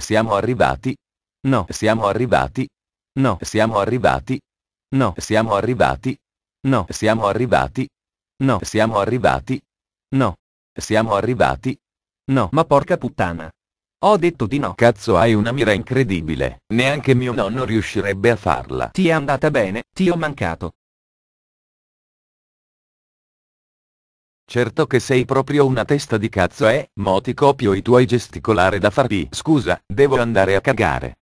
Siamo arrivati? No. Siamo arrivati? No. Siamo arrivati? No. Siamo arrivati? No. Siamo arrivati? No. Siamo arrivati? No. Siamo arrivati? No. Ma porca puttana. Ho detto di no. Cazzo hai una mira incredibile. Neanche mio nonno riuscirebbe a farla. Ti è andata bene, ti ho mancato. Certo che sei proprio una testa di cazzo eh, mo ti copio i tuoi gesticolare da farti. Scusa, devo andare a cagare.